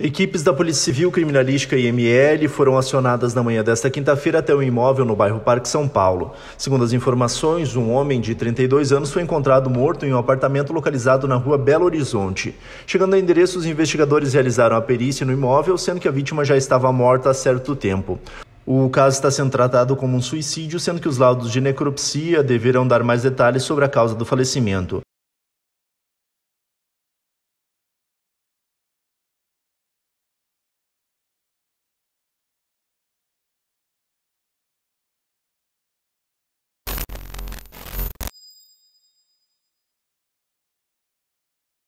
Equipes da Polícia Civil, Criminalística e ML foram acionadas na manhã desta quinta-feira até um imóvel no bairro Parque São Paulo. Segundo as informações, um homem de 32 anos foi encontrado morto em um apartamento localizado na rua Belo Horizonte. Chegando ao endereço, os investigadores realizaram a perícia no imóvel, sendo que a vítima já estava morta há certo tempo. O caso está sendo tratado como um suicídio, sendo que os laudos de necropsia deverão dar mais detalhes sobre a causa do falecimento.